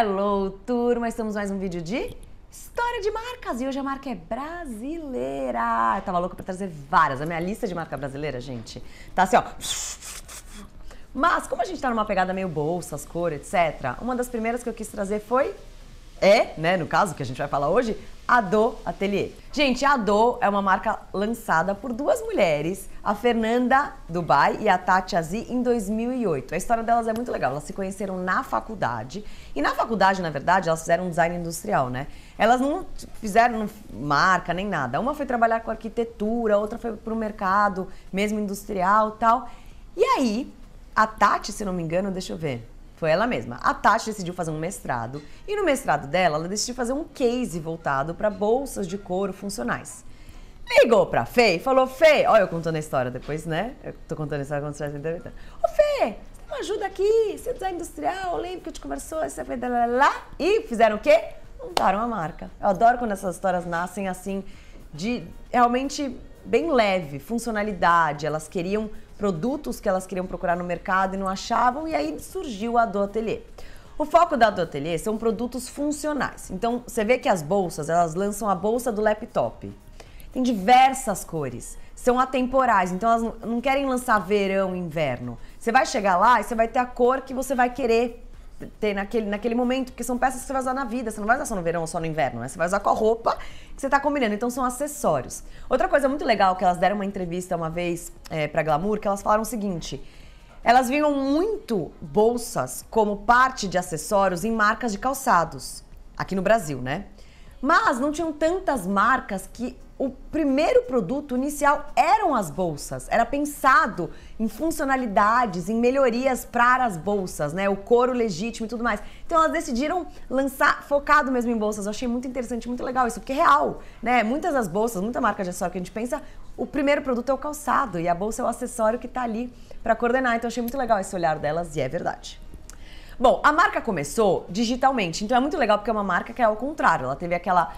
Hello, turma! Estamos mais um vídeo de história de marcas e hoje a marca é brasileira. Eu tava louca pra trazer várias. A minha lista de marca brasileira, gente, tá assim, ó. Mas, como a gente tá numa pegada meio bolsas, cores, etc., uma das primeiras que eu quis trazer foi é, né, no caso que a gente vai falar hoje, a Do Atelier. Gente, a Do é uma marca lançada por duas mulheres, a Fernanda Dubai e a Tati Azi, em 2008. A história delas é muito legal. Elas se conheceram na faculdade. E na faculdade, na verdade, elas fizeram um design industrial, né? Elas não fizeram marca nem nada. Uma foi trabalhar com arquitetura, outra foi para o mercado, mesmo industrial tal. E aí, a Tati, se não me engano, deixa eu ver. Foi ela mesma. A Tati decidiu fazer um mestrado e no mestrado dela ela decidiu fazer um case voltado para bolsas de couro funcionais. Ligou pra Fê e falou: Fê, olha eu contando a história depois, né? Eu tô contando a história quando você está entrevistando. Ô Fê, você tem uma ajuda aqui, você é design industrial, lembra que a gente conversou, você fez lá, lá. E fizeram o quê? Montaram a marca. Eu adoro quando essas histórias nascem assim, de realmente bem leve, funcionalidade. Elas queriam produtos que elas queriam procurar no mercado e não achavam, e aí surgiu a do ateliê. O foco da do ateliê são produtos funcionais. Então, você vê que as bolsas, elas lançam a bolsa do laptop. Tem diversas cores, são atemporais, então elas não querem lançar verão, inverno. Você vai chegar lá e você vai ter a cor que você vai querer ter naquele, naquele momento, porque são peças que você vai usar na vida, você não vai usar só no verão ou só no inverno, né? Você vai usar com a roupa que você tá combinando, então são acessórios. Outra coisa muito legal que elas deram uma entrevista uma vez é, pra Glamour, que elas falaram o seguinte, elas viam muito bolsas como parte de acessórios em marcas de calçados, aqui no Brasil, né? Mas não tinham tantas marcas que o primeiro produto inicial eram as bolsas. Era pensado em funcionalidades, em melhorias para as bolsas, né? O couro legítimo e tudo mais. Então elas decidiram lançar focado mesmo em bolsas. Eu achei muito interessante, muito legal isso, porque é real, né? Muitas das bolsas, muita marca de acessório que a gente pensa, o primeiro produto é o calçado e a bolsa é o acessório que está ali para coordenar. Então achei muito legal esse olhar delas e é verdade. Bom, a marca começou digitalmente, então é muito legal porque é uma marca que é ao contrário. Ela teve aquela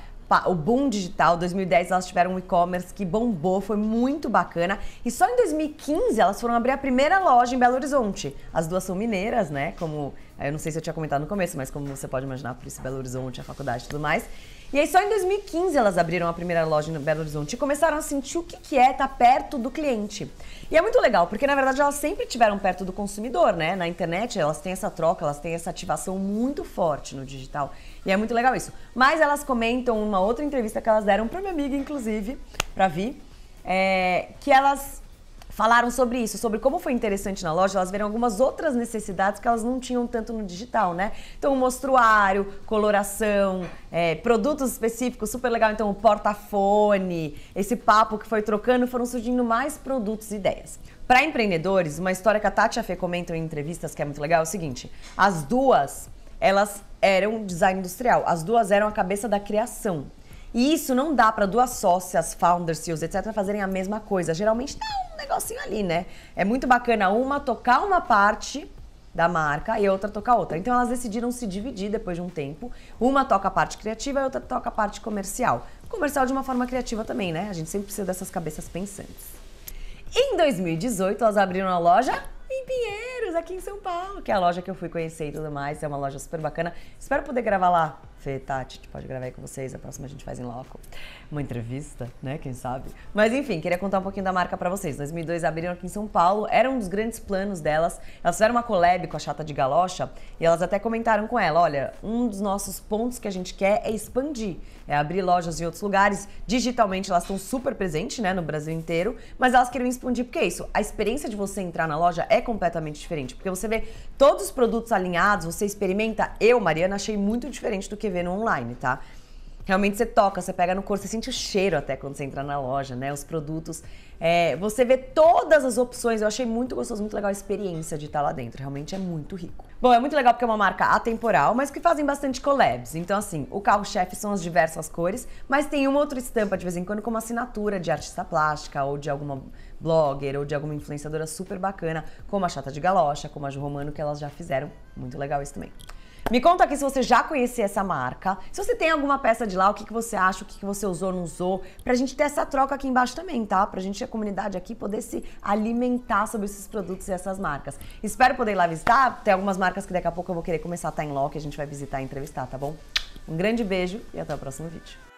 o boom digital, 2010 elas tiveram um e-commerce que bombou, foi muito bacana. E só em 2015 elas foram abrir a primeira loja em Belo Horizonte. As duas são mineiras, né? Como eu não sei se eu tinha comentado no começo, mas como você pode imaginar, por isso Belo Horizonte, a faculdade e tudo mais. E aí só em 2015 elas abriram a primeira loja no Belo Horizonte e começaram a sentir o que, que é estar tá perto do cliente. E é muito legal, porque na verdade elas sempre estiveram perto do consumidor, né? Na internet elas têm essa troca, elas têm essa ativação muito forte no digital. E é muito legal isso. Mas elas comentam uma outra entrevista que elas deram para minha amiga, inclusive, para Vi, é, que elas falaram sobre isso, sobre como foi interessante na loja, elas viram algumas outras necessidades que elas não tinham tanto no digital, né? Então, o mostruário, coloração, é, produtos específicos, super legal. Então, o portafone, esse papo que foi trocando, foram surgindo mais produtos e ideias. Para empreendedores, uma história que a Tati e a Fê comentam em entrevistas, que é muito legal, é o seguinte: as duas, elas eram design industrial, as duas eram a cabeça da criação. E isso não dá para duas sócias, founders, CEOs, etc, fazerem a mesma coisa. Geralmente tá um negocinho ali, né? É muito bacana uma tocar uma parte da marca e outra tocar outra. Então elas decidiram se dividir depois de um tempo. Uma toca a parte criativa e outra toca a parte comercial. Comercial de uma forma criativa também, né? A gente sempre precisa dessas cabeças pensantes. Em 2018, elas abriram a loja em Pinheiros aqui em São Paulo, que é a loja que eu fui conhecer e tudo mais. É uma loja super bacana. Espero poder gravar lá. Fê, Tati, pode gravar aí com vocês. A próxima a gente faz em loco. Uma entrevista, né? Quem sabe? Mas enfim, queria contar um pouquinho da marca para vocês. 2002 abriram aqui em São Paulo. Era um dos grandes planos delas. Elas fizeram uma collab com a Chata de Galocha e elas até comentaram com ela: olha, um dos nossos pontos que a gente quer é expandir, é abrir lojas em outros lugares. Digitalmente elas estão super presentes, né? No Brasil inteiro. Mas elas queriam expandir porque é isso. A experiência de você entrar na loja é completamente diferente diferente. Porque você vê todos os produtos alinhados, você experimenta. Eu, Mariana, achei muito diferente do que vê no online, tá? realmente você toca, você pega no corpo, você sente o cheiro até quando você entra na loja, né? Os produtos. É, você vê todas as opções. Eu achei muito gostoso, muito legal a experiência de estar lá dentro. Realmente é muito rico. Bom, é muito legal porque é uma marca atemporal, mas que fazem bastante collabs. Então, assim, o carro-chefe são as diversas cores, mas tem uma outra estampa de vez em quando, como assinatura de artista plástica ou de alguma blogger ou de alguma influenciadora super bacana, como a Chata de Galocha, como a Ju Romano, que elas já fizeram. Muito legal isso também. Me conta aqui se você já conhecia essa marca, se você tem alguma peça de lá, o que, que você acha, o que, que você usou, não usou, pra gente ter essa troca aqui embaixo também, tá? Pra gente, a comunidade aqui, poder se alimentar sobre esses produtos e essas marcas. Espero poder ir lá visitar, tem algumas marcas que daqui a pouco eu vou querer começar a estar em e a gente vai visitar e entrevistar, tá bom? Um grande beijo e até o próximo vídeo.